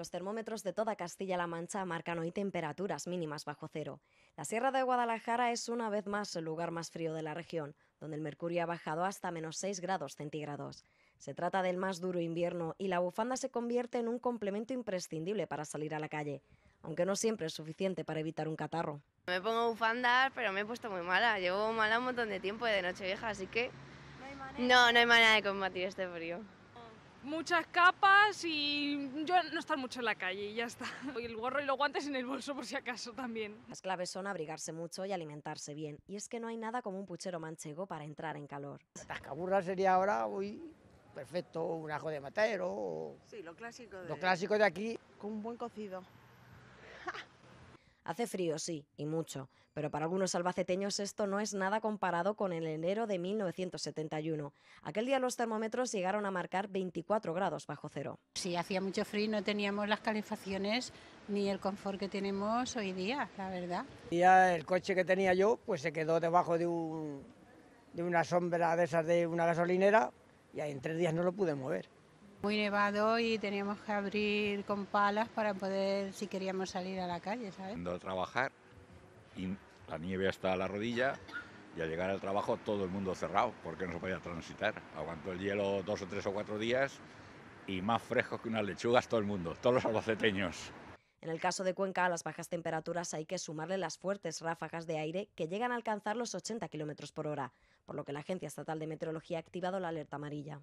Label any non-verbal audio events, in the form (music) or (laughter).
Los termómetros de toda Castilla-La Mancha marcan hoy temperaturas mínimas bajo cero. La Sierra de Guadalajara es una vez más el lugar más frío de la región, donde el mercurio ha bajado hasta menos 6 grados centígrados. Se trata del más duro invierno y la bufanda se convierte en un complemento imprescindible para salir a la calle, aunque no siempre es suficiente para evitar un catarro. Me pongo bufanda, pero me he puesto muy mala. Llevo mala un montón de tiempo de noche vieja, así que no, no hay manera de combatir este frío muchas capas y yo no estar mucho en la calle y ya está. (laughs) Y el gorro y los guantes en el bolso por si acaso también. Las claves son abrigarse mucho y alimentarse bien. Y es que no hay nada como un puchero manchego para entrar en calor. Las caburras sería ahora, hoy perfecto, un ajo de matero. Sí, lo clásico de... Lo clásico de aquí. Con un buen cocido. Hace frío, sí, y mucho, pero para algunos albaceteños esto no es nada comparado con el enero de 1971. Aquel día los termómetros llegaron a marcar 24 grados bajo cero. Sí, hacía mucho frío y no teníamos las calefacciones ni el confort que tenemos hoy día, la verdad. Y el coche que tenía yo pues se quedó debajo de, una sombra de esas de una gasolinera y en tres días no lo pude mover muy nevado y teníamos que abrir con palas para poder, si queríamos salir a la calle, ¿sabes? a trabajar, y la nieve hasta la rodilla, y al llegar al trabajo todo el mundo cerrado, porque no se podía transitar. Aguantó el hielo dos o tres o cuatro días y más fresco que unas lechugas todo el mundo, todos los albaceteños. En el caso de Cuenca, a las bajas temperaturas hay que sumarle las fuertes ráfagas de aire que llegan a alcanzar los 80 km por hora, por lo que la Agencia Estatal de Meteorología ha activado la alerta amarilla.